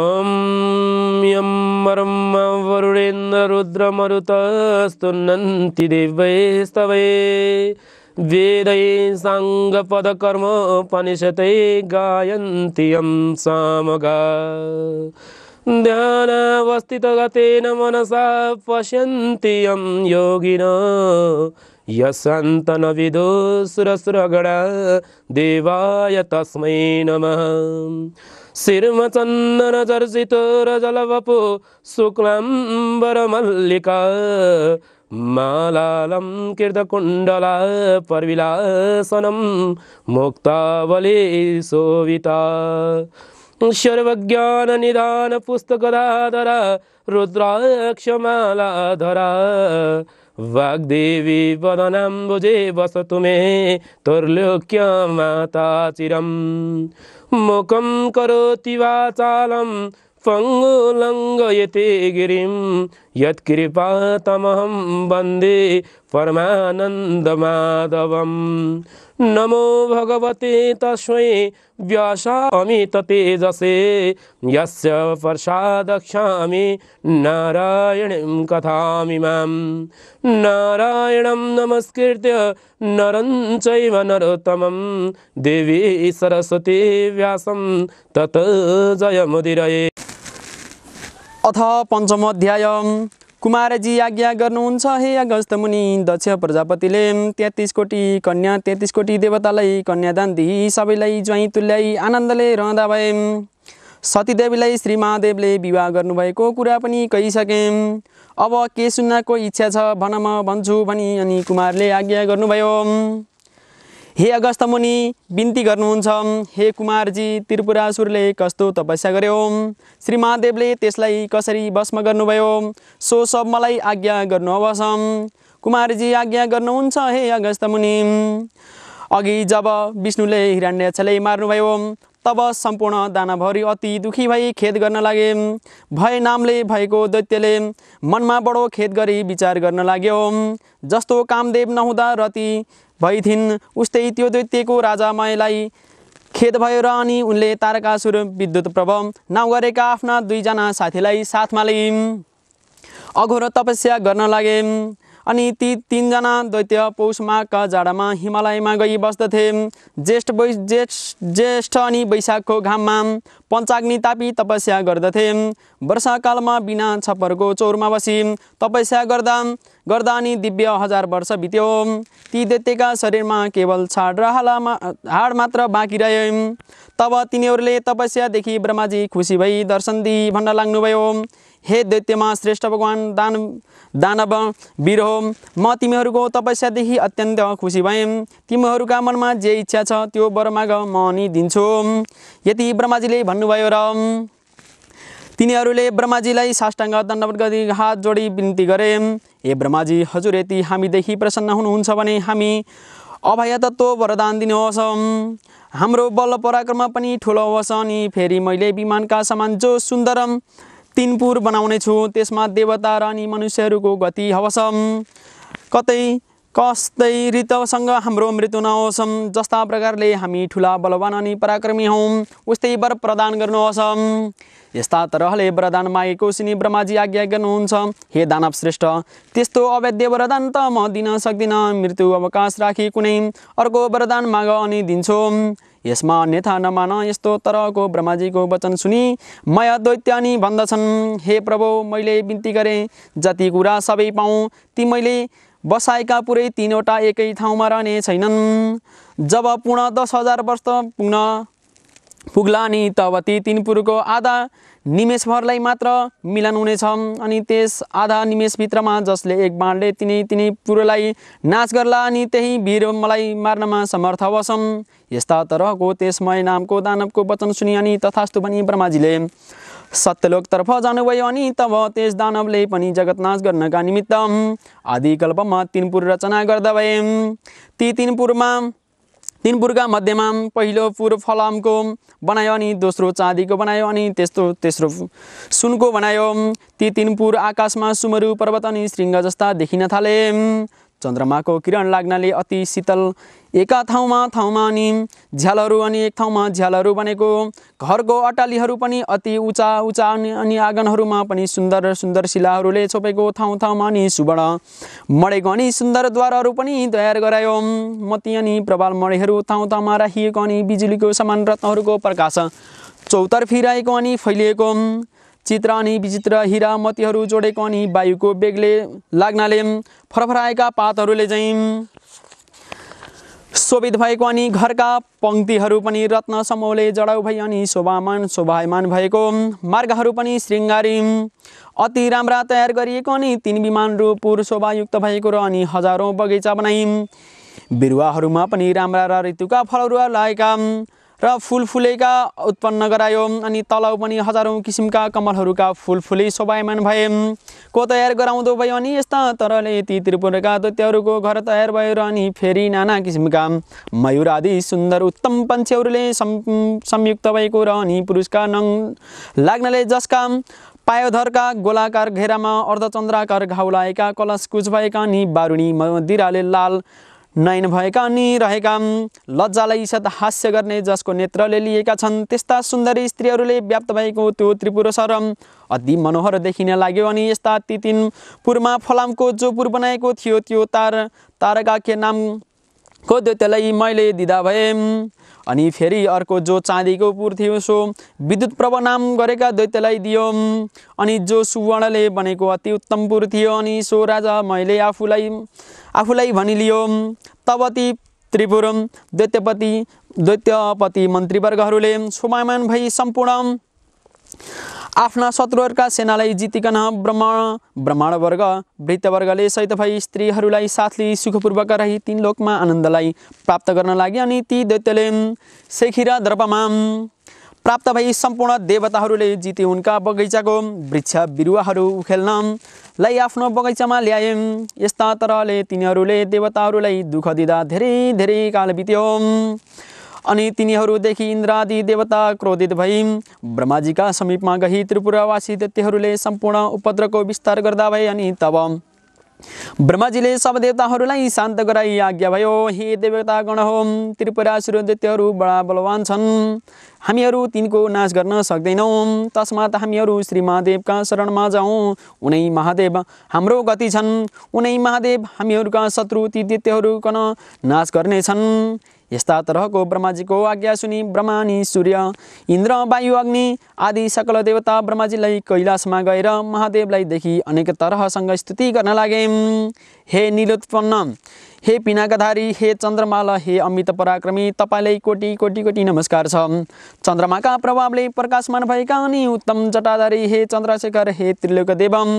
ॐ यं ब्रह्म वरुणेन्द्र रुद्रमरुतस्तुनन्ति दिव्यैस्तवेदैः साङ्गपदकर्मोपनिषते गायन्ति यं सामगा ध्यानावस्थितगतेन मनसा पश्यन्ति यं योगिन देवाय तस्मै नमः शिरोचन्दन तर्जितुरजलवपु शुक्लम्बरमल्लिका मालालं कृतकुण्डला परविलासनं सोविता। बलीशोविता निदान पुस्तकदाधरा रुद्राक्षमालाधरा वाग्देवी वदनाम्बुजे वसतु मे तुर्लोक्य माता चिरं मुखं करोति वाचालं ङ्गुलङ्गयति गिरिं यत्कृपातमहं वन्दे परमानन्दमाधवं नमो भगवते तस्मै व्यासामि ततेजसे यस्य प्रसादक्षामि नारायणीं कथामि मां नारायणं नमस्कृत्य नरञ्चैव नरोत्तमं देवी सरस्वती व्यासं तत् जयमुदिरये अथ पञ्चम अध्याय कुमारजी आज्ञा गर्नुहुन्छ हे अगस्त मुनि दक्ष प्रजापतिले तेत्तिस कोटी कन्या तेत्तिस कोटी देवतालाई कन्यादान दिई सबैलाई ज्वाइँ तुल्याई आनन्दले रहँदा भए सतीदेवीलाई श्री महादेवले विवाह गर्नुभएको कुरा पनि कहिसकेँ अब के सुन्नको इच्छा छ भन म भन्छु भनी अनि कुमारले आज्ञा गर्नुभयो हे अगस्तमुनि बिन्ती गर्नुहुन्छ हे कुमारजी त्रिपुरासुरले कस्तो तपस्या गर्यो श्री महादेवले त्यसलाई कसरी भस्म गर्नुभयो सो सब मलाई आज्ञा गर्नु अवसम कुमारजी आज्ञा गर्नुहुन्छ हे अगस्तमुनि अघि जब विष्णुले हिरण्यक्षलाई मार्नुभयो तब सम्पूर्ण दानाभरि अति दुखी भई खेद गर्न लागे भय नामले भएको दैत्यले मनमा बडो खेद गरी विचार गर्न लाग्यो जस्तो कामदेव नहुँदा रति भई थिइन् उस्तै त्यो राजा मैलाई खेद भयो र अनि उनले तारकासुर विद्युत प्रभाव नाउँ गरेका आफ्ना दुईजना साथीलाई साथमा लिइन् अघोर तपस्या गर्न लागे अनि ती तिनजना दैत्य पौष माघका जाडामा हिमालयमा गई बस्दथे ज्येष्ठ वै ज्येष्ठ ज्येष्ठ अनि वैशाखको घाममा पञ्चाग्नि तापी तपस्या गर्दथे वर्षाकालमा बिना छप्परको चौरमा बसी तपस्या गर्दा गर्दा अनि दिव्य हजार वर्ष बित्यो ती दैत्यका शरीरमा केवल छाड र हालामा हाड मात्र बाँकी रहे तब तिनीहरूले तपस्यादेखि ब्रह्माजी खुसी भई दर्शन दिई भन्न लाग्नुभयो हे दैत्यमा श्रेष्ठ भगवान् दान दानव बिरहो म तिमीहरूको तपस्यादेखि अत्यन्त खुसी भएँ तिमीहरूका मनमा जे इच्छा छ त्यो वर म नि दिन्छु यति ब्रह्माजीले भन्नुभयो र तिनीहरूले ब्रह्माजीलाई साष्टाङ्ग दण्डवत गरी हात जोडी विन्ती गरे हे ब्रह्माजी हजुर यति हामीदेखि प्रसन्न हुनुहुन्छ भने हामी अभय तत्त्व वरदान दिनुहोस् हाम्रो बल पराक्रम पनि ठुलो होस् अनि फेरि मैले विमानका सामान जो सुन्दरम तिनपुर बनाउनेछु त्यसमा देवता र अनि मनुष्यहरूको गति हवसम कतै कस्तै ऋतसँग हाम्रो मृत्यु नहोसम् जस्ता प्रकारले हामी ठुला बलवान अनि पराक्रमी हौँ उस्तै वर प्रदान गर्नुहोस् यस्ता तरहले वरदान मागेको सिनी ब्रह्माजी आज्ञा गर्नुहुन्छ हे दानव श्रेष्ठ त्यस्तो अवैध वरदान त म दिन सक्दिनँ मृत्यु अवकाश राखी कुनै अर्को वरदान माग अनि दिन्छु यसमा अन्यथा नमान यस्तो तरको ब्रह्माजीको वचन सुनि मय दैत्यानी भन्दछन् हे प्रभु मैले बिन्ती गरेँ जति कुरा सबै पाऊँ ती मैले बसाएका पुरै तिनवटा एकै ठाउँमा रहने छैनन् जब पुनः दस हजार वर्ष पुनः पुग्ला अनि तब ती तिन पुरुको आधा निमेषभरलाई मात्र मिलन हुनेछ अनि त्यस आधा निमेषभित्रमा जसले एक बाँडले तिनै तिनै पुरोलाई नाच गर्ला अनि त्यही वीर मलाई मार्नमा समर्थ बसम् यस्ता तरहको त्यसमय नामको दानवको वचन सुनि अनि तथास्तु पनि ब्रह्माजीले सत्यलोकतर्फ जानुभयो अनि तब त्यस दानवले पनि जगत नाच गर्नका निमित्त आदिकल्पमा तिनपुर रचना गर्दा भए ती तिनपुरमा तिनपुरका मध्यमा पहिलो पुर फलामको बनायो अनि दोस्रो चाँदीको बनायो अनि त्यस्तो तेस्रो सुनको बनायो ती तिनपुर आकाशमा सुमरु पर्वत अनि शृङ्ग जस्ता देखिन थाले चन्द्रमाको किरण लाग्नाले अति शीतल एका ठाउँमा ठाउँमा नि झ्यालहरू अनि एक ठाउँमा झ्यालहरू बनेको घरको अटालीहरू पनि अति उचा उचा अनि अनि आँगनहरूमा पनि सुन्दर सुन्दर शिलाहरूले छोपेको ठाउँ ठाउँमा नि सुवर्ण मडेको अनि सुन्दरद्वारहरू पनि तयार गरायो मती अनि प्रबाल मडेहरू ठाउँ ठाउँमा राखिएको अनि बिजुलीको समान रत्नहरूको प्रकाश रहेको अनि फैलिएको चित्र अनि विचित्र हिरा मतीहरू जोडेको अनि वायुको बेगले लाग्नाले फरफराएका पातहरूले चाहिँ शोभित भएको अनि घरका पङ्क्तिहरू पनि रत्न समूहले जडाउ भई अनि शोभामान शोभायमान भएको मार्गहरू पनि शृङ्गारी अति राम्रा तयार गरिएको अनि तिन विमान रूपुर शोभायुक्त भएको र अनि हजारौँ बगैँचा बनाइ बिरुवाहरूमा पनि राम्रा र ऋतुका फलहरू लागेका र फुल फुलेका उत्पन्न गरायो अनि तलाउ पनि हजारौँ किसिमका कमलहरूका फुल फुले शोभायमान भए को तयार गराउँदो भयो अनि यस्ता तरले ती त्रिपुरका दोत्यहरूको घर तयार भयो र अनि फेरि नाना किसिमका मयुर आदि सुन्दर उत्तम पन्छीहरूले संयुक्त भएको र अनि पुरुषका नङ लाग्नाले जसका पायोधरका गोलाकार घेरामा अर्धचन्द्राकार घाउ लागेका कुच भएका अनि बारुणी मदिराले लाल नयन भएका अनि रहेका लज्जालाई ईषत हास्य गर्ने जसको नेत्रले लिएका छन् त्यस्ता सुन्दरी स्त्रीहरूले व्याप्त भएको त्यो त्रिपुर सरम अति मनोहर देखिन लाग्यो अनि यस्ता ती तिन पुरमा फलामको जो पुर बनाएको थियो त्यो तार तारका के नाम को त्यो त्यसलाई मैले दिँदा भए अनि फेरि अर्को जो चाँदीको पुर थियो सो विद्युत प्रभ नाम गरेका दैत्यलाई दियो अनि जो सुवर्णले बनेको अति उत्तम पुर थियो अनि सो राजा मैले आफूलाई आफूलाई भनिलियो तब ती त्रिपुर दैत्यपति दैत्यपति मन्त्रीवर्गहरूले सोमायमान भई सम्पूर्ण आफ्ना शत्रुहरूका सेनालाई जितिकन ब्रह्माण ब्रह्माणवर्ग वृत्तवर्गले सहित भई स्त्रीहरूलाई लिई सुखपूर्वक रही तीन लोकमा आनन्दलाई प्राप्त गर्न लागि अनि ती दैत्यले शेखी र दर्पमा प्राप्त भई सम्पूर्ण देवताहरूले जिते उनका बगैँचाको वृक्ष बिरुवाहरू उखेल्नलाई आफ्नो बगैँचामा ल्याए यस्ता तरहले तिनीहरूले देवताहरूलाई दुःख दिँदा धेरै धेरै काल बित्यो अनि तिनीहरूदेखि इन्द्रादि देवता क्रोधित भई ब्रह्माजीका समीपमा गही त्रिपुरावासी दैत्यहरूले सम्पूर्ण उपद्रको विस्तार गर्दा भए अनि तब ब्रह्माजीले सब देवताहरूलाई शान्त गराई आज्ञा भयो हे देवता गण हो त्रिपुरा सूर्यदैत्यहरू बडा बलवान छन् हामीहरू तिनको नाश गर्न सक्दैनौँ तस्मात हामीहरू श्री महादेवका शरणमा जाउँ उनै महादेव हाम्रो गति छन् उनै महादेव हामीहरूका शत्रु ती दैत्यहरू कन नाश गर्नेछन् यस्ता तरहको ब्रह्माजीको आज्ञा सुनि ब्रह्माणी सूर्य इन्द्र वायु अग्नि आदि सकल देवता ब्रह्माजीलाई कैलाशमा गएर महादेवलाई देखि अनेक तरहसँग स्तुति गर्न लागे हे निलोत्पन्न हे पिनाकाधारी हे चन्द्रमाला हे अमित पराक्रमी तपाईँलाई कोटि कोटि कोटि नमस्कार छ चन्द्रमाका प्रभावले प्रकाशमान भएका अनि उत्तम जटाधारी हे चन्द्रशेखर हे त्रिलोक देवम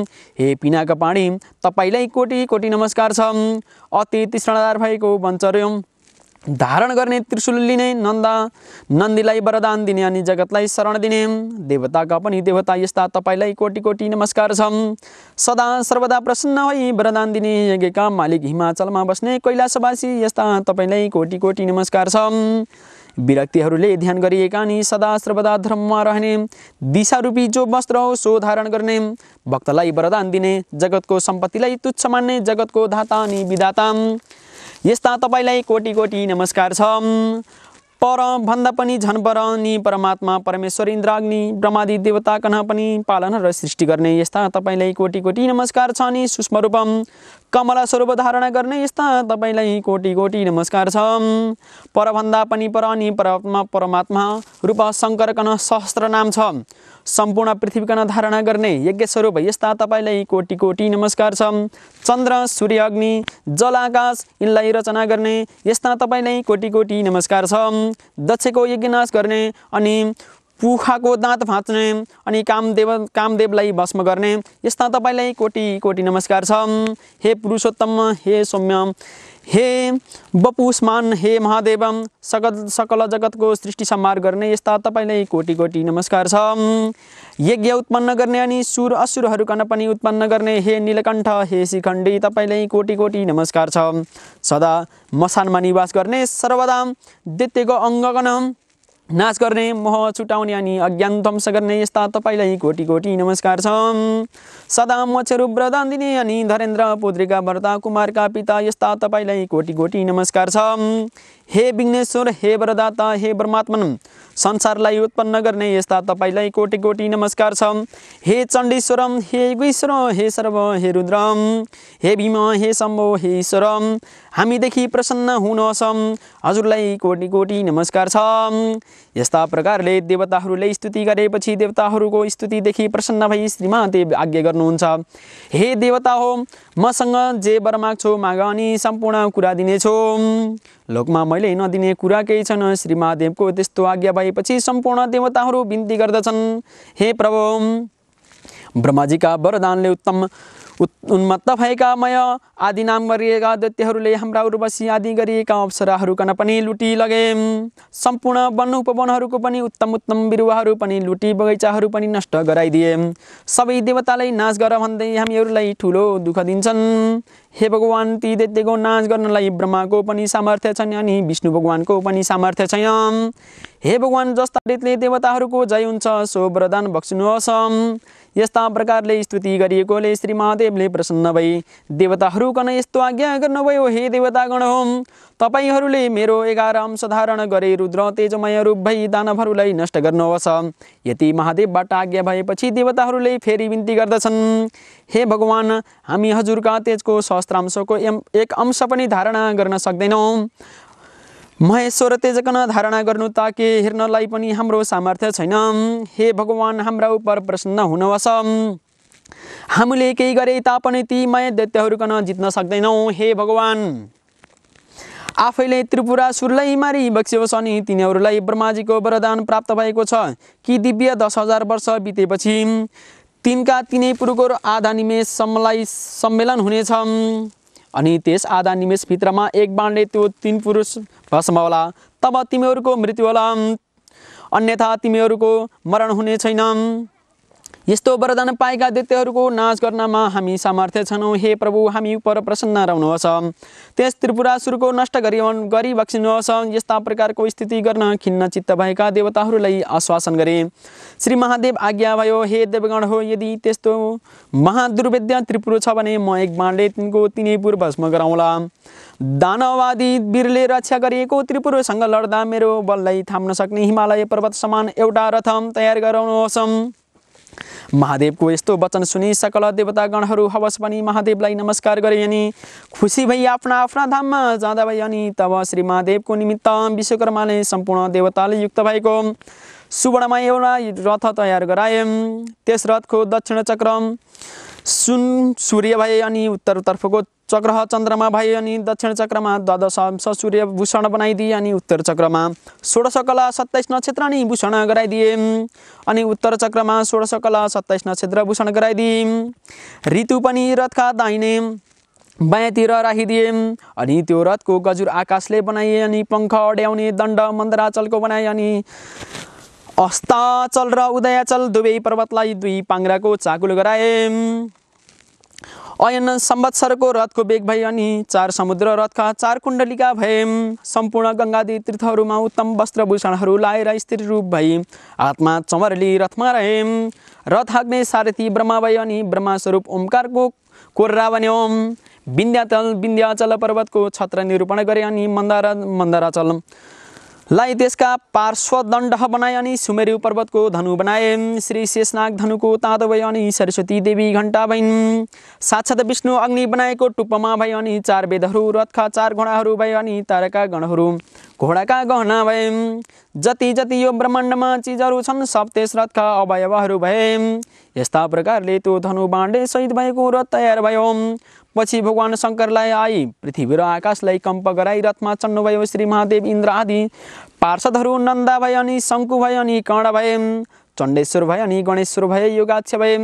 हे पिनाका पाणी तपाईँलाई कोटि कोटि नमस्कार छ अति तीक्षणधार भएको वञ्चर्यौँ धारण गर्ने त्रिशूल लिने नन्दा नन्दीलाई वरदान दिने अनि जगतलाई शरण दिने देवताका पनि देवता यस्ता तपाईँलाई कोटि कोटि नमस्कार छ सदा सर्वदा प्रसन्न है वरदान दिने यज्ञका मालिक हिमाचलमा बस्ने कैलाशवासी यस्ता तपाईँलाई कोटि कोटि नमस्कार छ विरक्तिहरूले ध्यान गरिएका अनि सदा सर्वदा धर्ममा रहने दिशारूपी जो वस्त्र हो सो धारण गर्ने भक्तलाई वरदान दिने जगतको सम्पत्तिलाई तुच्छ मान्ने जगतको धाता अनि विधाता यस्ता तपाईँलाई कोटी कोटी नमस्कार छ पर भन्दा पनि झन पर नि परमात्मा परमेश्वर इन्द्राग्नि ब्रह्मादि देवता कहाँ पनि पालन र सृष्टि गर्ने यस्ता तपाईँलाई कोटि कोटी नमस्कार छ नि सूक्ष्म रूपम कमला स्वरूप धारणा गर्ने यस्ता तपाईँलाई कोटि कोटि नमस्कार छ परभन्दा पनि पर नि परमात्मा परमात्मा रूप शङ्कर कन सहस्र नाम छ सम्पूर्ण पृथ्वीकण धारणा गर्ने यज्ञ स्वरूप यस्ता तपाईँलाई कोटि कोटि नमस्कार छ चन्द्र सूर्य अग्नि जल आकाश यिनलाई रचना गर्ने यस्ता तपाईँलाई कोटि कोटि नमस्कार छ दक्षको यज्ञनाश गर्ने अनि पुखाको दाँत भाँच्ने अनि कामदेव कामदेवलाई भस्म गर्ने यस्ता तपाईँलाई कोटि कोटि नमस्कार छ हे पुरुषोत्तम हे सौम्य हे बपुष्मान हे महादेवम सकल सकल जगतको सृष्टि सम्हार गर्ने यस्ता तपाईँलाई कोटी कोटी नमस्कार छ यज्ञ उत्पन्न गर्ने अनि सुर असुरहरूका पनि उत्पन्न गर्ने हे नीलकण्ठ हे शिखण्डी तपाईँलाई कोटी कोटी नमस्कार छ सदा मसानमा निवास गर्ने सर्वदा दित्यको अङ्गगण नाश गर्ने मोह छुटाउने अनि अज्ञान ध्वंस गर्ने यस्ता तपाईँलाई कोटी कोटी नमस्कार छ सदा व्रदान दिने अनि धरेन्द्र पुद्रिका भर्ता कुमारका पिता यस्ता तपाईँलाई कोटी कोटी नमस्कार छ हे विघ्नेश्वर हे वरदाता हे परमात्मन संसारलाई उत्पन्न गर्ने यस्ता तपाईँलाई कोटि कोटि नमस्कार छ हे चण्डेश्वरम हे गुश्वर हे सर्व हे रुद्रम हे भीम हे शम्भो हे ईश्वरम हामीदेखि प्रसन्न हुनुहोसम हजुरलाई कोटि कोटि नमस्कार छ यस्ता प्रकारले देवताहरूले स्तुति गरेपछि देवताहरूको स्तुतिदेखि प्रसन्न भई श्रीमाते आज्ञा गर्नुहुन्छ हे देवता हो मसँग जे बर माग्छु माग अनि सम्पूर्ण कुरा दिनेछौ लोकमा मैले नदिने कुरा केही छैन श्री महादेवको त्यस्तो आज्ञा भएपछि सम्पूर्ण देवताहरू बिन्ती गर्दछन् हे प्रभु ब्रह्माजीका वरदानले उत्तम भएका मय आदि नाम गरिएका दैत्यहरूले हाम्रा उर्वशी आदि गरिएका अप्सराहरूकन पनि लुटी लगे सम्पूर्ण वन उपवनहरूको पनि उत्तम उत्तम बिरुवाहरू पनि लुटी बगैँचाहरू पनि नष्ट गराइदिए सबै देवतालाई नाश गर भन्दै हामीहरूलाई ठुलो दुःख दिन्छन् हे भगवान् ती दैत्यको नाश गर्नलाई ब्रह्माको पनि सामर्थ्य छैन अनि विष्णु भगवान्को पनि सामर्थ्य छैन हे भगवान् जस्ता रीतले देवताहरूको जय हुन्छ सो वरदान बक्सिनुहोस् यस्ता प्रकारले स्तुति गरिएकोले श्री महादेवले प्रसन्न भई देवताहरूकन यस्तो आज्ञा गर्नुभयो हे देवतागण हो तपाईँहरूले मेरो एघार अंश धारण गरे रुद्र तेजमय रूप भई दानवहरूलाई नष्ट गर्नुहोस् यति महादेवबाट आज्ञा भएपछि देवताहरूले फेरि विन्ती गर्दछन् हे भगवान् हामी हजुरका तेजको सहस्त्रांशको एम एक अंश पनि धारणा गर्न सक्दैनौँ महेश्वर तेजकन धारणा गर्नु ताके हेर्नलाई पनि हाम्रो सामर्थ्य छैन हे भगवान् हाम्रा उप प्रसन्न हुनवस हामीले केही गरे तापनि ती मय दैत्यहरूकन जित्न सक्दैनौँ हे भगवान् आफैले सुरलाई मारी बक्सेवस अनि तिनीहरूलाई ब्रह्माजीको वरदान प्राप्त भएको छ कि दिव्य दस हजार वर्ष बितेपछि तिनका तिनै पुरुको आधा निमेषसम्मलाई सम्मेलन हुनेछ अनि त्यस आधा निमेषभित्रमा एक बाणले त्यो तिन पुरुष भस्म होला तब तिमीहरूको मृत्यु होला अन्यथा तिमीहरूको मरण हुने छैन यस्तो वरदान पाएका दैत्यहरूको नाश गर्नमा हामी सामर्थ्य छनौँ हे प्रभु हामी उप प्रसन्न रहनुहोस् त्यस त्रिपुरा सुरुको नष्ट गरी बक्सिनुहोस् यस्ता प्रकारको स्थिति गर्न खिन्न चित्त भएका देवताहरूलाई आश्वासन गरे श्री महादेव आज्ञा भयो हे देवगण हो यदि त्यस्तो महादुर्वेद्य त्रिपुर छ भने म एक बाणले तिनको तिनै पूर्व भस्म गराउँला दानवादी वीरले रक्षा गरिएको त्रिपुरसँग लड्दा मेरो बललाई थाम्न सक्ने हिमालय पर्वत समान एउटा रथम तयार गराउनुहोस् महादेवको यस्तो वचन सुनि सकल देवतागणहरू हवस पनि महादेवलाई नमस्कार गरे अनि खुसी भई आफ्ना आफ्ना धाममा जाँदा भए अनि तब श्री महादेवको निमित्त विश्वकर्माले सम्पूर्ण देवताले युक्त भएको सुवर्णमा एउटा रथ तयार गराए त्यस रथको दक्षिण चक्रम सुन सूर्य भए अनि उत्तरतर्फको चक्र चन्द्रमा भए अनि दक्षिण चक्रमा द्वादश अंश सूर्य भूषण बनाइदिए अनि उत्तर चक्रमा षोडश कला सत्ताइस नक्षत्र अनि भूषण गराइदिए अनि उत्तर चक्रमा षोडश कला सत्ताइस नक्षत्र भूषण गराइदिए ऋतु पनि रथका दाहिने बायाँतिर राखिदिए अनि त्यो रथको गजुर आकाशले बनाइए अनि पङ्ख अड्याउने दण्ड मन्दराचलको बनाए अनि अस्ताचल र उदयाचल दुवै पर्वतलाई दुई पाङ्राको चाकुलो गराए अयन सम्वत्सरको रथको बेग भए अनि चार समुद्र रथका चार कुण्डलीका भए सम्पूर्ण गङ्गादी तीर्थहरूमा उत्तम वस्त्रभूषणहरू लाएर स्त्री रूप भई हातमा चमरली रथमा रहे रथ हाग्ने सारथी ब्रह्मा भए अनि ब्रह्मास्वरूप ओमकारको कोर्रा बन्यो विन्ध्याचल विन्ध्याचल पर्वतको छत्र निरूपण गरे अनि मन्दारा मन्दाराचल लाई देशका पार्श्वदण्ड बनाए अनि सुमेरु पर्वतको धनु बनाए श्री शेषनाग धनुको तातो भयो अनि सरस्वती देवी घण्टा भइन् साक्षात विष्णु अग्नि बनाएको टुप्पमा भयो अनि चार वेदहरू रथका चार घोडाहरू भयो अनि ताराका गणहरू घोडाका गहना भए जति जति यो ब्रह्माण्डमा चिजहरू छन् सप्तेश रथका अवयवहरू भए यस्ता प्रकारले त्यो धनु बाँडे सहित भएको रथ तयार भयो पछि भगवान् शङ्करलाई आई पृथ्वी र आकाशलाई कम्प गराई रथमा भयो श्री महादेव इन्द्र आदि पार्षदहरू नन्दा भए अनि शङ्कु भए अनि कर्ण भए चण्डेश्वर भए अनि गणेश्वर भए योगाक्ष भए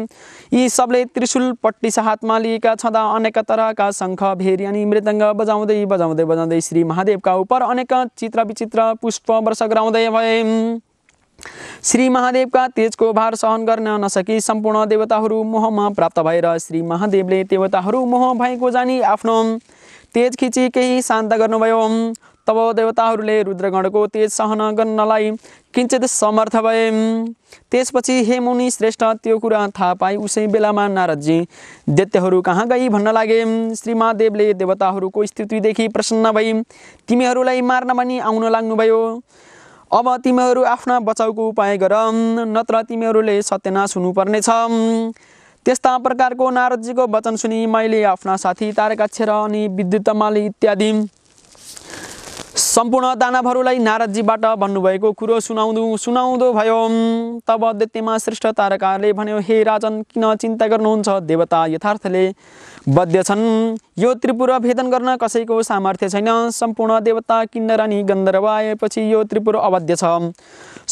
यी सबले त्रिशुल पट्टी हातमा लिएका छँदा अनेक तरहका शङ्ख भेरी अनि मृदङ्ग बजाउँदै बजाउँदै बजाउँदै श्री महादेवका उप अनेक चित्र विचित्र पुष्प वर्ष गराउँदै भए श्री महादेवका तेजको भार सहन गर्न नसकी सम्पूर्ण देवताहरू मोहमा प्राप्त भएर श्री महादेवले देवताहरू मोह भएको जानी आफ्नो तेज खिची केही शान्त गर्नुभयो तब देवताहरूले रुद्रगणको तेज सहन गर्नलाई किञ्चित समर्थ भए त्यसपछि हे मुनि श्रेष्ठ त्यो कुरा थाहा पाए उसै बेलामा नारदजी दैत्यहरू कहाँ गई भन्न लागे श्री महादेवले देवताहरूको स्थितिदेखि प्रसन्न भई तिमीहरूलाई मार्न पनि आउन लाग्नुभयो अब तिमीहरू आफ्ना बचाउको उपाय गर नत्र तिमीहरूले सत्यनाश हुनुपर्नेछ त्यस्ता प्रकारको नारदजीको वचन सुनि मैले आफ्ना साथी तारकाक्षर अनि विद्युत इत्यादि सम्पूर्ण दानवहरूलाई नारदजीबाट भन्नुभएको कुरो सुनाउँदो सुनाउँदो भयो तब दैत्यमा श्रेष्ठ तारकाले भन्यो हे राजन किन चिन्ता गर्नुहुन्छ देवता यथार्थले बद्य छन् यो त्रिपुर भेदन गर्न कसैको सामर्थ्य छैन सम्पूर्ण देवता किन्नर अनि गन्धर्व आएपछि यो त्रिपुर अवध्य छ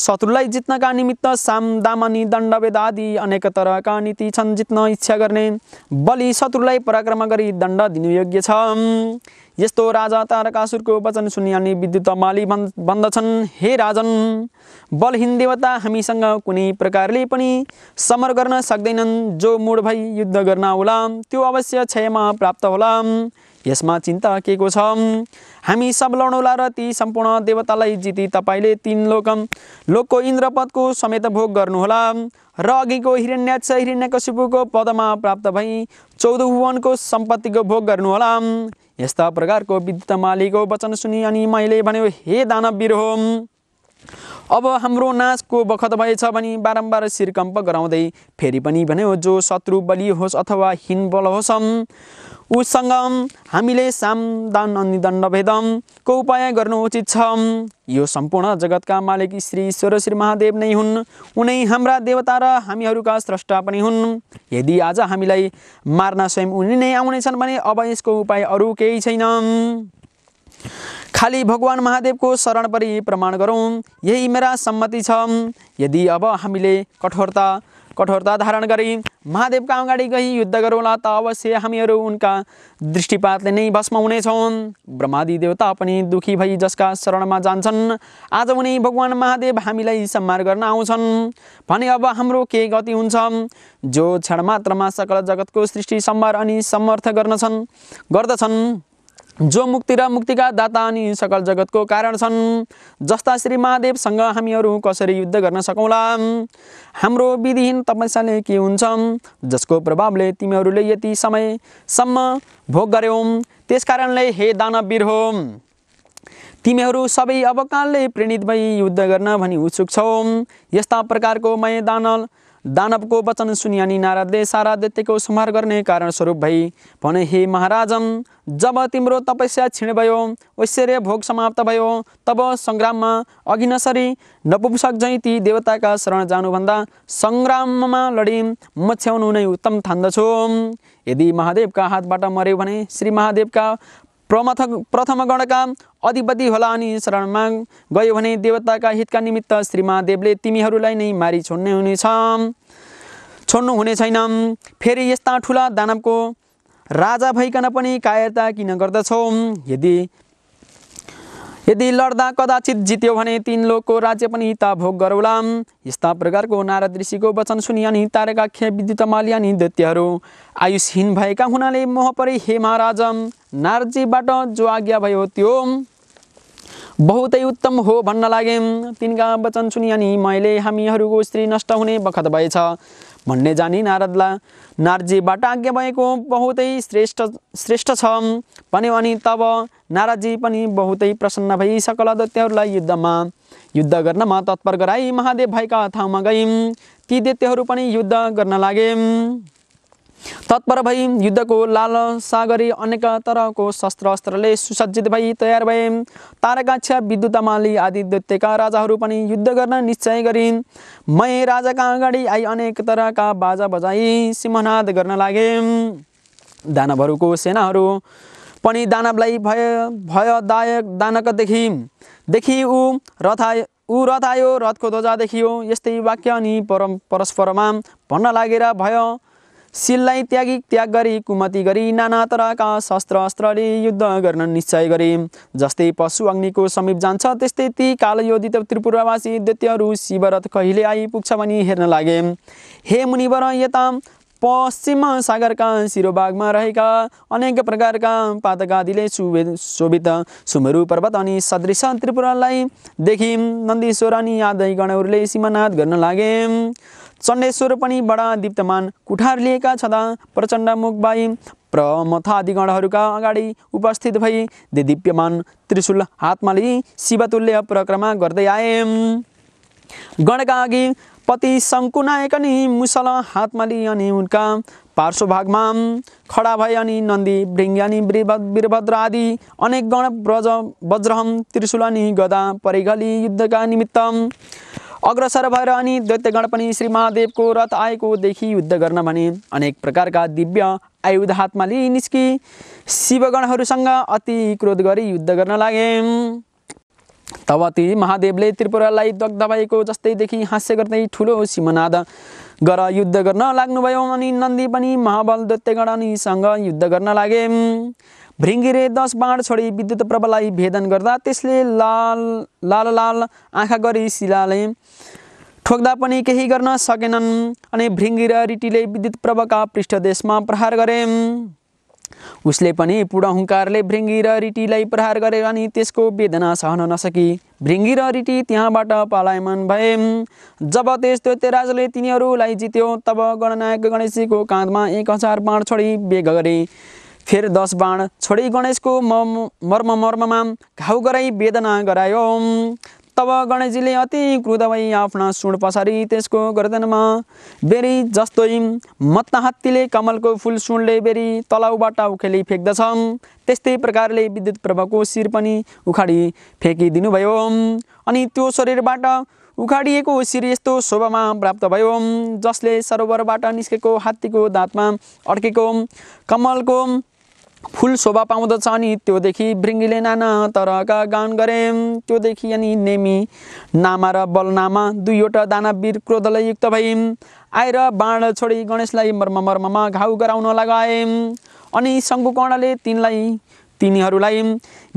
शत्रुलाई जित्नका निमित्त साम दामनी दण्डवेद आदि अनेक तरका नीति छन् जित्न इच्छा गर्ने बलि शत्रुलाई पराक्रम गरी दण्ड दिनु योग्य छ यस्तो राजा तारकासुरको वचन सुनिहाल्ने विद्युत माली भन्दछन् हे राजन बलहीन देवता हामीसँग कुनै प्रकारले पनि समर गर्न सक्दैनन् जो मुड भई युद्ध गर्न होला त्यो अवश्य क्षयमा प्राप्त होला यसमा चिन्ता के को छ हामी सब लडौँला र ती सम्पूर्ण देवतालाई जिती तपाईँले तिन लोकम लोकको इन्द्रपदको समेत भोग गर्नुहोला र अघिको हिरण्याक्ष हिरण्यकशिपुको पदमा प्राप्त भई चौध भुवनको सम्पत्तिको भोग गर्नुहोला यस्ता प्रकारको विद्युतमालीको वचन सुनि अनि मैले भन्यो हे दानव हो अब हाम्रो नाचको बखत भएछ भने बारम्बार शिरकम्प गराउँदै फेरि पनि भन्यो जो शत्रु बलि होस् अथवा हिन बल होस् उसँग हामीले सामदान को उपाय गर्नु उचित छ यो सम्पूर्ण जगतका मालिक श्री ईश्वर श्री महादेव नै हुन् उनै हाम्रा देवता र हामीहरूका स्रष्टा पनि हुन् यदि आज हामीलाई मार्न स्वयं उनी नै आउनेछन् भने अब यसको उपाय अरू केही छैन खाली भगवान् महादेवको शरण परि प्रमाण गरौँ यही मेरा सम्मति छ यदि अब हामीले कठोरता कठोरता धारण गरी महादेवका अगाडि गई युद्ध गरौँला त अवश्य हामीहरू उनका दृष्टिपातले नै भस्म हुनेछौँ ब्रह्मादि देवता पनि दुखी भई जसका शरणमा जान्छन् आज उनी भगवान् महादेव हामीलाई सम्मान गर्न आउँछन् भने अब हाम्रो के गति हुन्छ जो क्षण मात्रमा सकल जगतको सृष्टि सम्हार अनि समर्थ गर्नछन् गर्दछन् जो मुक्ति र मुक्तिका दाता अनि सकल जगतको कारण छन् जस्ता श्री महादेवसँग हामीहरू कसरी युद्ध गर्न सकौँला हाम्रो विधिहीन तपस्याले के हुन्छ जसको प्रभावले तिमीहरूले यति समयसम्म भोग गर्यौ त्यसकारणले हे दानवीर हो तिमीहरू सबै अवकालले प्रेरित भई युद्ध गर्न भनी उत्सुक छौ यस्ता प्रकारको मय मैदान दानवको वचन सुनियानी नारदले सारा दैत्यको संहार गर्ने कारण स्वरूप भई भने हे महाराजन जब तिम्रो तपस्या क्षीण भयो ऐश्वर्य भोग समाप्त भयो तब सङ्ग्राममा अघि नसरी नपुग्सक झैँ ती देवताका शरण जानुभन्दा सङ्ग्राममा लडी मछ्याउनु नै उत्तम ठान्दछु यदि महादेवका हातबाट मऱ्यो भने श्री महादेवका प्रमथ प्रथम गणका अधिपति होला अनि शरणमा गयो भने देवताका हितका निमित्त श्री महादेवले तिमीहरूलाई नै मारी छोड्ने हुनेछ छोड्नु हुने छैन फेरि यस्ता ठुला दानवको राजा भइकन पनि कायरता किन गर्दछौ यदि यदि लड्दा कदाचित जित्यो भने तिन लोकको राज्य पनि त भोग गरौला यस्ता प्रकारको नारद ऋषिको वचन सुनि अनि तारकाख्य विद्युतमाली अनि दैत्यहरू आयुषहीन भएका हुनाले मोह परे हे महाराजम नारजीबाट जो आज्ञा भयो त्यो बहुतै उत्तम हो भन्न लाग्यौँ तिनका वचन सुनि अनि मैले हामीहरूको स्त्री नष्ट हुने बखत भएछ भन्ने जानी नारदला नारजीबाट आज्ञा भएको बहुतै श्रेष्ठ श्रेष्ठ छ भन्यो अनि तब नाराजी पनि बहुतै प्रसन्न भई सकल दैत्यहरूलाई युद्धमा युद्ध गर्नमा तत्पर गराई महादेव भएका ठाउँमा गयौँ ती दैत्यहरू पनि युद्ध गर्न लागे तत्पर भई युद्धको लाल सागरी अनेक तरको शस्त्र अस्त्रले सुसज्जित भई तयार भए तारकाक्ष विद्युतमाली आदि दैत्यका राजाहरू पनि युद्ध गर्न निश्चय गरिन् मै राजाका अगाडि आई अनेक तरका बाजा बजाई सिंहनाद गर्न लागे दानवहरूको सेनाहरू पनि दानवलाई भय भयदायक दानकदेखि देखि ऊ रथा ऊ रथ आयो रथको ध्वजा देखियो यस्तै वाक्य अनि परम परस्परमा भन्न लागेर भयो सिललाई त्यागी त्याग गरी कुमती गरी नाना तरका शस्त्र अस्त्रले युद्ध गर्न निश्चय गरे जस्तै पशु अग्निको समीप जान्छ त्यस्तै ती कालयोधित त्रिपुरावासी दैत्यहरू शिवरथ कहिले आइपुग्छ भनी हेर्न लागे हे मुनिवर यता पश्चिम सागरका शिरोभागमा रहेका अनेक प्रकारका पातकादीले सुवे शोभित सुमेरु पर्वत अनि सदृश त्रिपुरालाई देखि नन्दीश्वर अनि यादै गणहरूले सीमानाथ गर्न लागे चण्डेश्वर पनि बडा दीप्तमान कुठार लिएका छँदा प्रचण्ड मुखबाई प्रमथादिगणहरूका अगाडि उपस्थित भई दिदीप्यमान त्रिशुल हातमा लिई शिवतुल्य प्रक्रमा गर्दै आए गणका अघि पति शङ्कुनायक मुसल हातमा लिए अनि उनका पार्श्वभागमा खडा भए अनि नन्दी बृङ्गानी वीरभ वीरभद्र आदि अनेक गण ब्रज वज्रहम अनि गदा परिघली युद्धका निमित्त अग्रसर भएर अनि दैत्यगण पनि श्री महादेवको रथ आएको देखि युद्ध गर्न भने अनेक प्रकारका दिव्य आयुध हातमा लिई निस्की शिवगणहरूसँग अति क्रोध गरी युद्ध गर्न लागे तब ती महादेवले त्रिपुरालाई जस्तै जस्तैदेखि हास्य गर्दै ठुलो सिमनाद गर युद्ध गर्न लाग्नुभयो अनि नन्दी पनि महाबल दत्तगणनीसँग युद्ध गर्न लागे भृङ्गिरे दस बाँड छोडी विद्युत प्रबलाई भेदन गर्दा त्यसले लाल लाल लाल आँखा गरी शिलाले ठोक्दा पनि केही गर्न सकेनन् अनि भृङ्गिर रिटीले विद्युत प्रभका पृष्ठदेशमा प्रहार गरे उसले पनि पुडहुङ्कारले भृङ्गी र रिटीलाई प्रहार गरे अनि त्यसको वेदना सहन नसकी भृङ्गी र रिटी त्यहाँबाट पलायमन भए जब त्यस्तो तेराजले तिनीहरूलाई जित्यो तब गणनायक गणेशजीको काँधमा एक हजार बाँड छोडी बेग गरे फेर दस बाण छोडी गणेशको मर्म मर्ममा घाउ गराई वेदना गरायो तब गणेशजीले अति क्रुद भई आफ्ना सुण पसारी त्यसको गर्दनमा बेरी जस्तै मत्ता हात्तीले कमलको फुल सुणले बेरी तलाउबाट उखेली फेक्दछ त्यस्तै प्रकारले विद्युत प्रभावको शिर पनि उखाडी फेकिदिनुभयो अनि त्यो शरीरबाट उखाडिएको शिर यस्तो शोभामा प्राप्त भयो जसले सरोवरबाट निस्केको हात्तीको दाँतमा अड्केको कमलको फुल शोभा पाउँदछ अनि त्योदेखि भृङ्गीले नाना तरका गान गरे त्योदेखि अनि नेमी नामा र बलनामा दुईवटा दानवीर क्रोधले युक्त भए आएर बाण छोडी गणेशलाई मर्म मर्ममा घाउ गराउन लगाए अनि शङ्कुकर्णले तिनलाई तिनीहरूलाई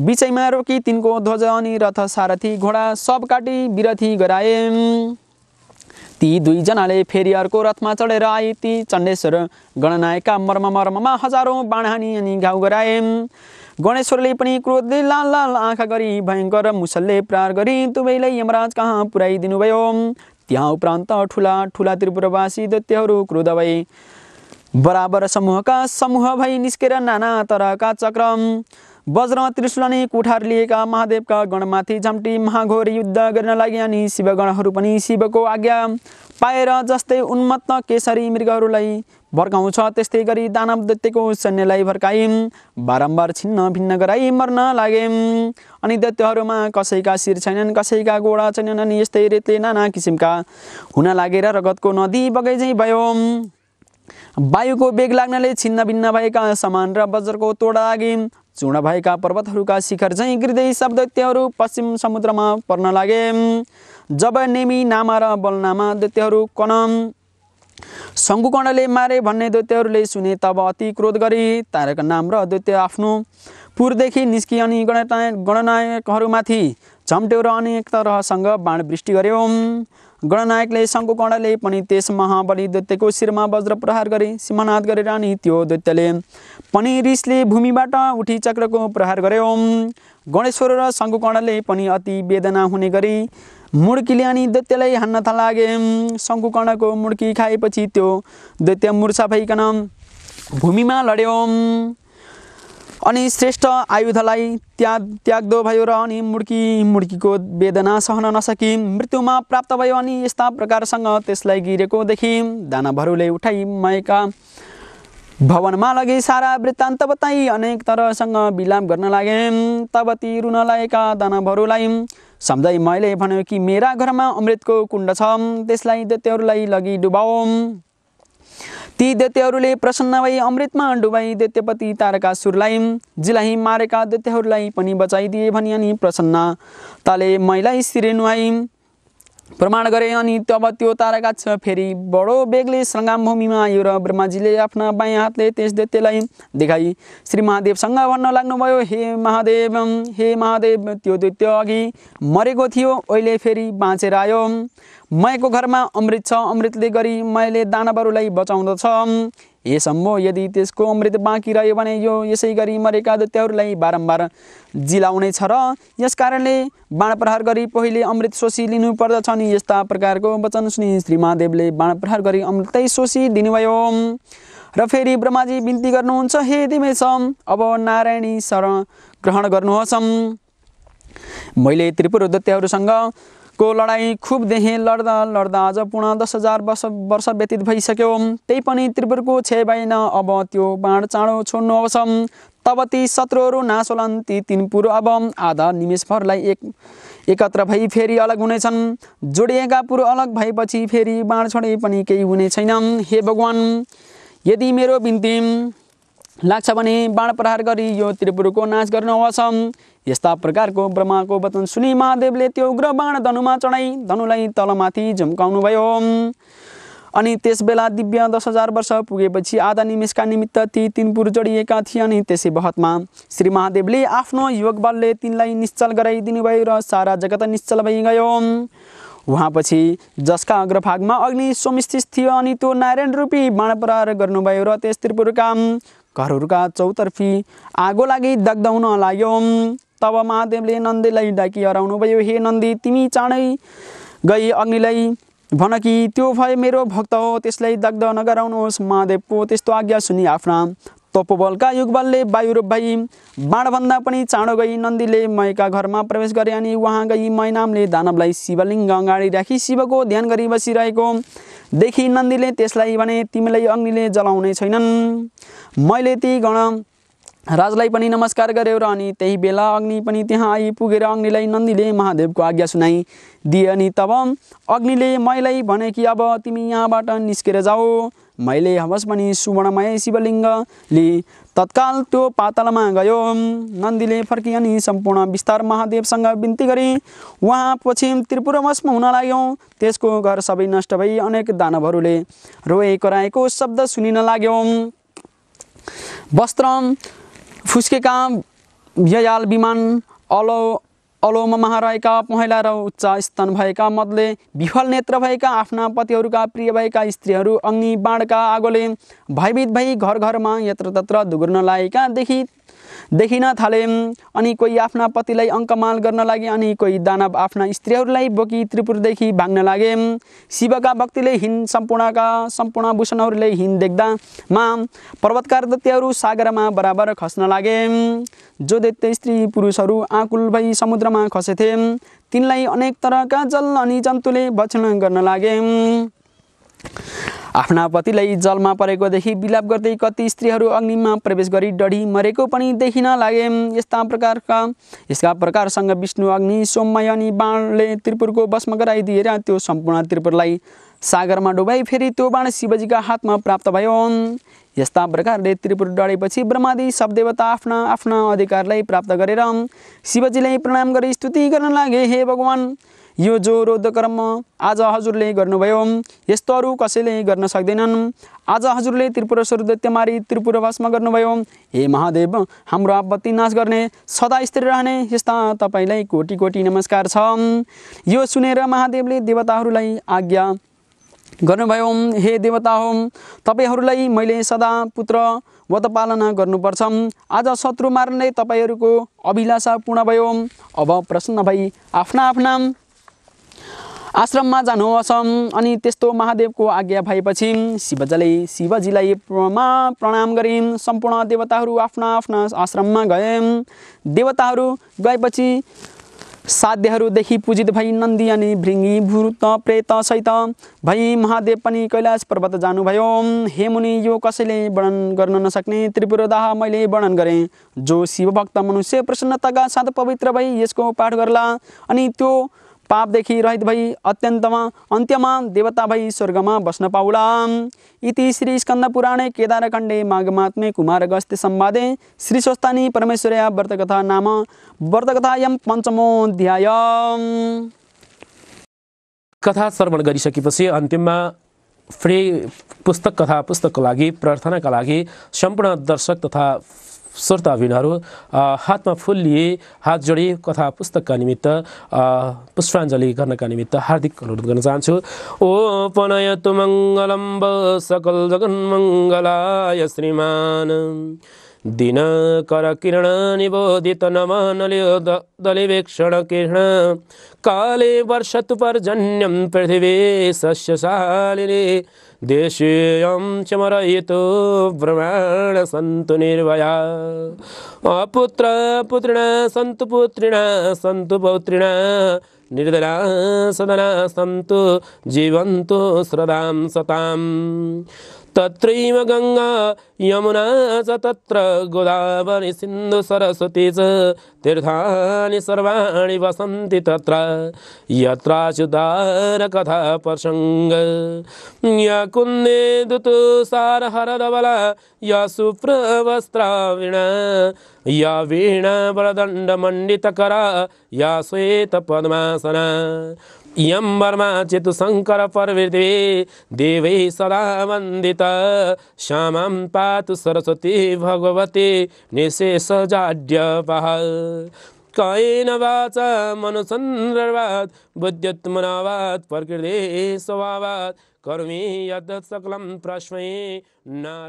बिचैमा रोकी तिनको ध्वज अनि रथ सारथी घोडा सब काटी विरथी गराए ती दुईजनाले फेरि अर्को रथमा चढेर आए ती चण्डेश्वर गणनायका मर्म मर्ममा हजारौँ बाणहानी अनि घाउ गराए गणेश्वरले पनि क्रोधले लाल लाल आँखा गरी भयङ्कर मुसलले प्रार गरी दुवैलाई यमराज कहाँ पुर्याइदिनुभयो त्यहाँ उपरान्त ठुला ठुला त्रिपुरवासी दत्यहरू क्रोध भए बराबर समूहका समूह भई निस्केर नाना तरका चक्रम वज्र त्रिशुलनी कुठार लिएका महादेवका गणमाथि झम्टी महाघोर युद्ध गर्न लागि अनि शिवगणहरू पनि शिवको आज्ञा पाएर जस्तै उन्मत्त केसरी मृगहरूलाई भर्काउँछ त्यस्तै गरी दानव दैत्यको सैन्यलाई भर्काइन् बारम्बार छिन्न भिन्न गराई मर्न लागे अनि दैत्यहरूमा कसैका शिर छैनन् कसैका गोडा छैनन् अनि यस्तै रेतले नाना किसिमका हुन लागेर रगतको नदी बगैँझै भयो वायुको बेग लाग्नाले छिन्न भिन्न भएका समान र वज्रको तोडा लागि चूर्ण भएका पर्वतहरूका शिखर झैँ गिर्दै सब दैत्यहरू पश्चिम समुद्रमा पर्न लागे जब नेमी नामा र बलनामा दैत्यहरू कनम शङ्कुकर्णले मारे भन्ने दैत्यहरूले सुने तब अति क्रोध गरी तारक नाम र दैत्य आफ्नो पुरदेखि गणना गणनायकहरूमाथि झम्ट्यो र अनेक तरहसँग बाण वृष्टि गर्यो गणनायकले शङ्कुकर्णले पनि त्यस महाबली दैत्यको शिरमा वज्र प्रहार गरे सिंहनाथ गरेर अनि त्यो दैत्यले पनि रिसले भूमिबाट उठी चक्रको प्रहार गर्यो गणेश्वर र शङ्कुकर्णले पनि अति वेदना हुने गरी मुर्कीले अनि दैत्यलाई हान्न थालागे लागे शङ्कुकर्णको मुर्की खाएपछि त्यो दैत्य मुर्सा भइकन भूमिमा लड्यो अनि श्रेष्ठ आयुधलाई त्याग त्याग्दो भयो र अनि मुर्की मुर्कीको वेदना सहन नसकी मृत्युमा प्राप्त भयो अनि यस्ता प्रकारसँग त्यसलाई गिरेको देखि दानवहरूले उठाइमाएका भवनमा लगे सारा वृत्तान्त बताई अनेक तरसँग विलाप गर्न लागे तब ती रुन लागेका दानवहरूलाई सम्झाइ मैले भन्यो कि मेरा घरमा अमृतको कुण्ड छ त्यसलाई दैत्यहरूलाई लगी डुबाऊ ती दैत्यहरूले प्रसन्न भई अमृतमा डुबाई दैत्यपति सुरलाई जिलाई मारेका दैत्यहरूलाई पनि बचाइदिए भनी अनि प्रसन्न प्रसन्नताले मैलाई सिरे नुहाई प्रमाण गरे अनि तब त्यो छ फेरि बडो बेगले सङ्गाम भूमिमा आयो र ब्रह्माजीले आफ्ना बायाँ हातले त्यस दैत्यलाई देखाई श्री महादेवसँग भन्न लाग्नुभयो हे महादेव हे महादेव त्यो दैत्य अघि मरेको थियो अहिले फेरि बाँचेर आयो मयको घरमा अमृत छ अमृतले गरी मैले दानवहरूलाई बचाउँदछ यसम्म यदि त्यसको अमृत बाँकी रह्यो भने यो यसै गरी मरेका दैत्याहरूलाई बारम्बार जिलाउने छ र यसकारणले बाण प्रहार गरी पहिले अमृत सोसी लिनुपर्दछ नि यस्ता प्रकारको वचन सुनि श्री महादेवले बाण प्रहार गरी अमृतै सोसी दिनुभयो र फेरि ब्रह्माजी बिन्ती गर्नुहुन्छ हे दिमेश अब नारायणी शरण ग्रहण गर्नुहोस् मैले त्रिपुर को लडाई खुब देखेँ लड्दा लड्दा आज पुनः दस हजार वर्ष वर्ष व्यतीत भइसक्यो त्यही पनि त्रिपुरको छे भएन अब त्यो बाँड चाँडो छोड्नु अवश्य तब ती शत्रुहरू नाचोलान् ती तिनपुर अब आधा निमेशभरलाई एक एकत्र भई फेरि अलग हुनेछन् जोडिएका पुर अलग भएपछि फेरि बाँड छोडे पनि केही हुने छैन हे भगवान् यदि मेरो बिन्ती लाग्छ भने बाण प्रहार गरी यो त्रिपुरको नाश गर्न यस्ता प्रकारको ब्रह्माको वचन सुनि महादेवले त्यो उग्र बाण धनुमा चढाई धनुलाई तलमाथि झुम्काउनु भयो अनि त्यस बेला दिव्य दस हजार वर्ष पुगेपछि आधा निमेषका निमित्त ती तिनपुर जोडिएका थिए अनि त्यसै बहतमा श्री महादेवले आफ्नो योग बलले तिनलाई निश्चल गराइदिनु भयो र सारा जगत निश्चल भइगयो उहाँपछि जसका अग्रभागमा अग्नि सोमस्थित थियो अनि त्यो नारायण रूपी बाण प्रहार गर्नुभयो र त्यस त्रिपुरका घरहरूका चौतर्फी आगो लागि दग्दाउन लाग्यो तब महादेवले नन्दीलाई डाकी हराउनु भयो हे नन्दी तिमी चाँडै गई अग्निलाई भन कि त्यो भए मेरो भक्त हो त्यसलाई दग्ध नगराउनुहोस् महादेवको त्यस्तो आज्ञा सुनि आफ्ना तपोबलका युगबलले वायु भई बाँडभन्दा पनि चाँडो गई नन्दीले मयका घरमा प्रवेश गरे अनि उहाँ गई मय नामले दानवलाई शिवलिङ्ग अगाडि राखी शिवको ध्यान गरी बसिरहेको देखि नन्दीले त्यसलाई भने तिमीलाई अग्निले जलाउने छैनन् मैले ती गण राजलाई पनि नमस्कार गरेँ र अनि त्यही बेला अग्नि पनि त्यहाँ आइपुगेर अग्निलाई नन्दीले महादेवको आज्ञा सुनाई दिए अनि तब अग्निले मैलाई भने कि अब तिमी यहाँबाट निस्केर जाऊ मैले हवस् पनि सुवर्णमय शिवलिङ्गले तत्काल त्यो पातलमा गयो नन्दीले फर्कि अनि सम्पूर्ण विस्तार महादेवसँग बिन्ती गरी उहाँ पछि त्रिपुरवशमा हुन लाग्यौँ त्यसको घर सबै नष्ट भई अनेक दानवहरूले रोए कराएको शब्द सुनिन लाग्यौँ वस्त्रम फुस्केका ययाल विमान अलो अलोममा रहेका पहेँला र उच्च स्तन भएका मदले विफल नेत्र भएका आफ्ना पतिहरूका प्रिय भएका स्त्रीहरू अग्नि बाँडका आगोले भयभीत भई घर घरमा तत्र दुगुर्न लागेकादेखि देखिन थाले अनि कोही आफ्ना पतिलाई अङ्कमाल गर्न लागे अनि कोही दानव आफ्ना स्त्रीहरूलाई बोकी त्रिपुरदेखि भाग्न लागे शिवका भक्तिले हिन सम्पूर्णका सम्पूर्ण भूषणहरूले हिन देख्दा मा पर्वतकार दत्यहरू सागरमा बराबर खस्न लागे जो दैत्य स्त्री पुरुषहरू आकुल भई समुद्रमा खसेथे तिनलाई अनेक तरका जल अनि जन्तुले भक्षण गर्न लागे आफ्ना पतिलाई जलमा परेकोदेखि विलाप गर्दै कति स्त्रीहरू अग्निमा प्रवेश गरी डढी मरेको पनि देखिन लागे यस्ता प्रकारका यसका प्रकारसँग विष्णु अग्नि सोममय अनि बाणले त्रिपुरको वशमा गराइदिएर त्यो सम्पूर्ण त्रिपुरलाई सागरमा डुबाई फेरि त्यो बाण शिवजीका हातमा प्राप्त भयो यस्ता प्रकारले त्रिपुर डढेपछि ब्रह्मादि सबदेवता आफ्ना आफ्ना अधिकारलाई प्राप्त गरेर शिवजीलाई प्रणाम गरी स्तुति गर्न लागे हे भगवान् यो जो कर्म आज हजुरले गर्नुभयो यस्तोहरू कसैले गर्न सक्दैनन् आज हजुरले त्रिपुर दैत्यमारी त्रिपुरवासमा गर्नुभयो हे महादेव हाम्रो आपत्ति नाश गर्ने सदा स्थिर रहने यस्ता तपाईँलाई कोटी कोटी नमस्कार छ यो सुनेर महादेवले देवताहरूलाई आज्ञा गर्नुभयो हे देवता हो तपाईँहरूलाई मैले सदा पुत्र वत पालना गर्नुपर्छ आज शत्रु मार्ने तपाईँहरूको अभिलाषा पूर्ण भयो अब प्रसन्न भई आफ्ना आफ्ना आश्रममा जानु असम अनि त्यस्तो महादेवको आज्ञा भएपछि शिवजले शिवजीलाई प्रमा प्रणाम गरिन् सम्पूर्ण देवताहरू आफ्ना आफ्ना आश्रममा गए देवताहरू गएपछि साध्यहरूदेखि पूजित भई नन्दी अनि भृङ्गी प्रेत सहित भई महादेव पनि कैलाश पर्वत जानुभयो हे मुनि यो कसैले वर्णन गर्न नसक्ने त्रिपुरदाह मैले वर्णन गरेँ जो शिवभक्त मनुष्य प्रसन्नताका साथ पवित्र भई यसको पाठ गर्ला अनि त्यो पापदेखि रहित भई अत्यन्तमा अन्त्यमा देवता भई स्वर्गमा बस्न पाउला इति श्री स्कन्द स्कन्दपुराणे केदारखण्डे माघमात्मे गस्ते सम्वादे श्री स्वस्तानी परमेश्वर्या व्रतकथा नाम व्रतकथायम पञ्चमोऽध्याय कथा श्रवण गरिसकेपछि अन्तिममा फ्री पुस्तक कथा पुस्तकको लागि प्रार्थनाका लागि सम्पूर्ण दर्शक तथा श्रोता अभिनहरू हातमा फुल लिए हात जोडिए कथा पुस्तकका निमित्त पुष्पाञ्जली गर्नका निमित्त हार्दिक अनुरोध गर्न चाहन्छु ओ पनयतु मङ्गलम्ब सकल जगन्मङ्गलाय श्रीमान दिनकरकिरणनिबोधित किरण काले वर्ष पर्जन्यं पृथिवी सस्यशालिनी देशीयं चमरयितु ब्रह्माण सन्तु निर्वया अपुत्र पुत्रिणा सन्तु पुत्रिणा सन्तु पौत्रिणा निर्दला सदना सन्तु जीवन्तु श्रदां सताम् तत्रैव गङ्गा यमुना च तत्र गोदावरी सिन्धुसरस्वती च तीर्थानि सर्वाणि वसन्ति तत्र यत्राशुदारकथा प्रसङ्ग य कुन्दे दुतुसारहरधवला य सुप्रवस्त्राविणा या वीणा वरदण्डमण्डितकरा या श्वेतपद्मासना इयं वर्मा चेतुशङ्कर प्रवृत्ति देवै सदा वन्दित श्यामं पातु सरस्वती भगवती निशेषजाड्यपः कायेन वाचा मनुसन्द्रवात् बुद्ध्युत्मनावात् प्रकृते स्वभावात् कर्मी यत् सकलं प्रश्मै नारा